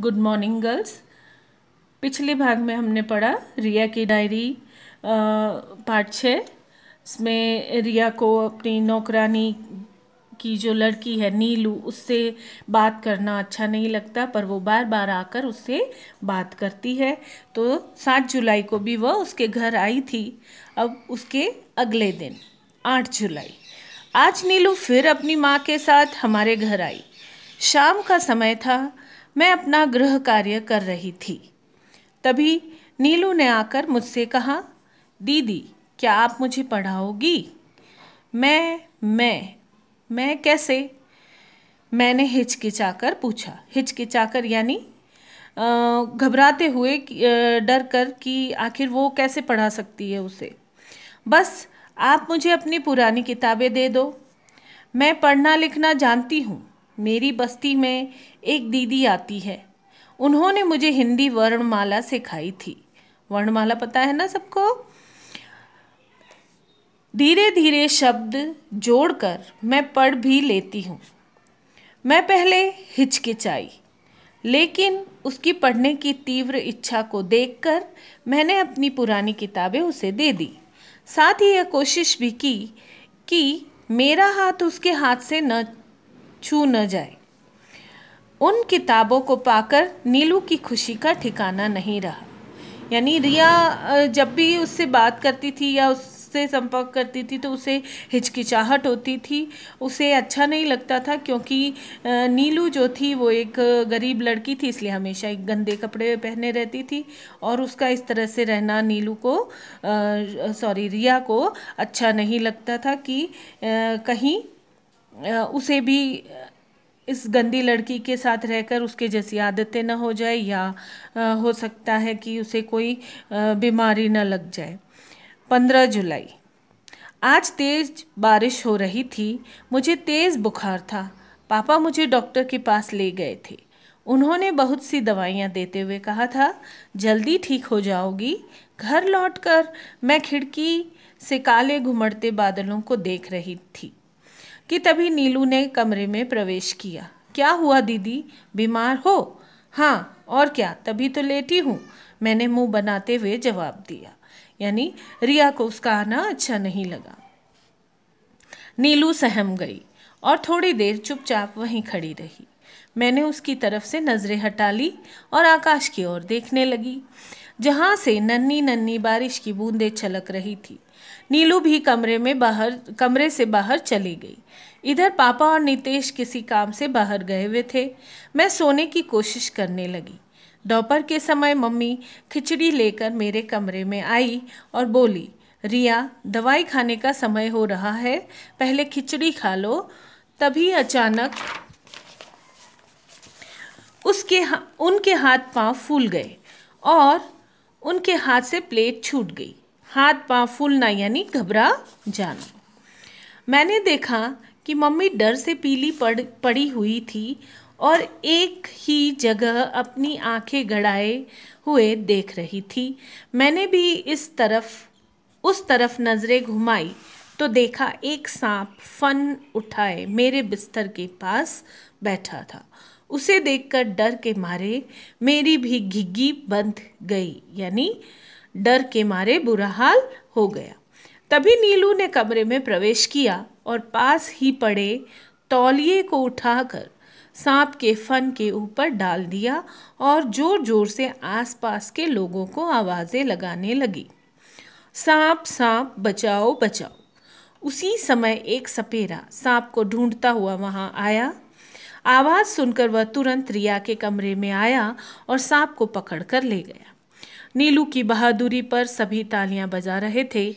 good morning girls पिछले भाग में हमने पढ़ा रिया की डायरी पार्ट छः इसमें रिया को अपनी नौकरानी की जो लड़की है नीलू उससे बात करना अच्छा नहीं लगता पर वो बार बार आकर उससे बात करती है तो सात जुलाई को भी वह उसके घर आई थी अब उसके अगले दिन आठ जुलाई आज नीलू फिर अपनी माँ के साथ हमारे घर आई शाम का समय था मैं अपना गृह कार्य कर रही थी तभी नीलू ने आकर मुझसे कहा दीदी क्या आप मुझे पढ़ाओगी मैं मैं मैं कैसे मैंने हिचकिचाकर पूछा हिचकिचाकर यानी घबराते हुए डर कर कि आखिर वो कैसे पढ़ा सकती है उसे बस आप मुझे अपनी पुरानी किताबें दे दो मैं पढ़ना लिखना जानती हूँ मेरी बस्ती में एक दीदी आती है उन्होंने मुझे हिंदी वर्णमाला सिखाई थी वर्णमाला पता है ना सबको धीरे धीरे शब्द जोड़कर मैं पढ़ भी लेती हूँ मैं पहले हिचकिचाई लेकिन उसकी पढ़ने की तीव्र इच्छा को देखकर मैंने अपनी पुरानी किताबें उसे दे दी साथ ही यह कोशिश भी की कि मेरा हाथ उसके हाथ से न छू न जाए उन किताबों को पाकर नीलू की खुशी का ठिकाना नहीं रहा यानी रिया जब भी उससे बात करती थी या उससे संपर्क करती थी तो उसे हिचकिचाहट होती थी उसे अच्छा नहीं लगता था क्योंकि नीलू जो थी वो एक गरीब लड़की थी इसलिए हमेशा एक गंदे कपड़े पहने रहती थी और उसका इस तरह से रहना नीलू को सॉरी रिया को अच्छा नहीं लगता था कि आ, कहीं उसे भी इस गंदी लड़की के साथ रहकर उसके जैसी आदतें ना हो जाए या हो सकता है कि उसे कोई बीमारी ना लग जाए पंद्रह जुलाई आज तेज़ बारिश हो रही थी मुझे तेज़ बुखार था पापा मुझे डॉक्टर के पास ले गए थे उन्होंने बहुत सी दवाइयाँ देते हुए कहा था जल्दी ठीक हो जाओगी घर लौटकर मैं खिड़की से काले घुमड़ते बादलों को देख रही थी कि तभी नीलू ने कमरे में प्रवेश किया क्या हुआ दीदी बीमार हो हाँ और क्या तभी तो लेटी हूँ मैंने मुंह बनाते हुए जवाब दिया यानी रिया को उसका आना अच्छा नहीं लगा नीलू सहम गई और थोड़ी देर चुपचाप वहीं खड़ी रही मैंने उसकी तरफ से नज़रें हटा ली और आकाश की ओर देखने लगी जहाँ से नन्नी नन्नी बारिश की बूंदें छलक रही थी नीलू भी कमरे में बाहर कमरे से बाहर चली गई इधर पापा और नितेश किसी काम से बाहर गए हुए थे मैं सोने की कोशिश करने लगी दोपहर के समय मम्मी खिचड़ी लेकर मेरे कमरे में आई और बोली रिया दवाई खाने का समय हो रहा है पहले खिचड़ी खा लो तभी अचानक उसके उनके हाथ पांव फूल गए और उनके हाथ से प्लेट छूट गई हाथ पांव फूलना यानी घबरा जाना मैंने देखा कि मम्मी डर से पीली पड़ पड़ी हुई थी और एक ही जगह अपनी आंखें गड़ाए हुए देख रही थी मैंने भी इस तरफ उस तरफ नज़रें घुमाई तो देखा एक सांप फन उठाए मेरे बिस्तर के पास बैठा था उसे देखकर डर के मारे मेरी भी घिग्गी बंध गई यानी डर के मारे बुरा हाल हो गया तभी नीलू ने कमरे में प्रवेश किया और पास ही पड़े तौलिए को उठाकर सांप के फन के ऊपर डाल दिया और जोर जोर से आसपास के लोगों को आवाज़ें लगाने लगी सांप सांप बचाओ बचाओ उसी समय एक सपेरा सांप को ढूंढता हुआ वहाँ आया आवाज़ सुनकर वह तुरंत रिया के कमरे में आया और सांप को पकड़ कर ले गया नीलू की बहादुरी पर सभी तालियां बजा रहे थे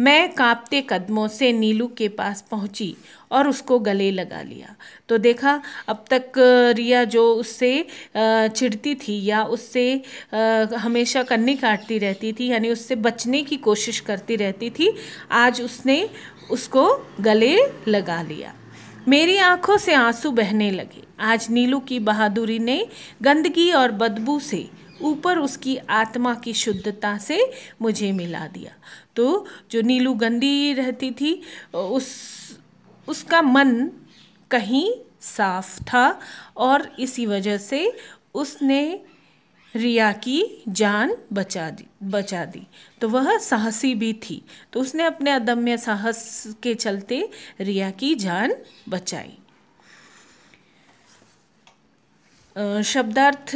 मैं कांपते कदमों से नीलू के पास पहुंची और उसको गले लगा लिया तो देखा अब तक रिया जो उससे चिढ़ती थी या उससे हमेशा कन्नी काटती रहती थी यानी उससे बचने की कोशिश करती रहती थी आज उसने उसको गले लगा लिया मेरी आंखों से आंसू बहने लगे आज नीलू की बहादुरी ने गंदगी और बदबू से ऊपर उसकी आत्मा की शुद्धता से मुझे मिला दिया तो जो नीलू गंदी रहती थी उस उसका मन कहीं साफ था और इसी वजह से उसने रिया की जान बचा दी बचा दी तो वह साहसी भी थी तो उसने अपने अदम्य साहस के चलते रिया की जान बचाई शब्दार्थ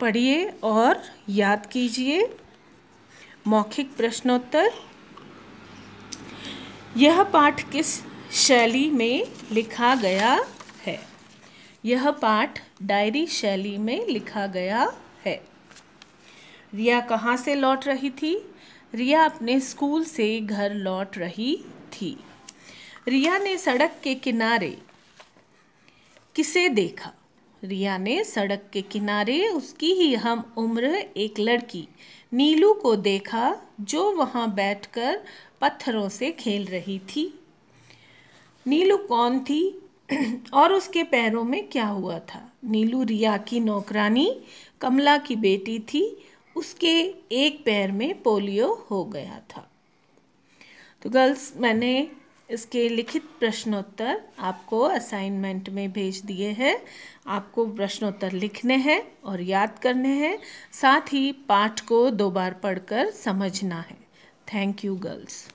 पढ़िए और याद कीजिए मौखिक प्रश्नोत्तर यह पाठ किस शैली में लिखा गया है यह पाठ डायरी शैली में लिखा गया रिया कहाँ से लौट रही थी रिया अपने स्कूल से घर लौट रही थी रिया ने सड़क के किनारे किसे देखा रिया ने सड़क के किनारे उसकी ही हम उम्र एक लड़की नीलू को देखा जो वहाँ बैठकर पत्थरों से खेल रही थी नीलू कौन थी और उसके पैरों में क्या हुआ था नीलू रिया की नौकरानी कमला की बेटी थी उसके एक पैर में पोलियो हो गया था तो गर्ल्स मैंने इसके लिखित प्रश्नोत्तर आपको असाइनमेंट में भेज दिए हैं आपको प्रश्नोत्तर लिखने हैं और याद करने हैं साथ ही पाठ को दो बार पढ़कर समझना है थैंक यू गर्ल्स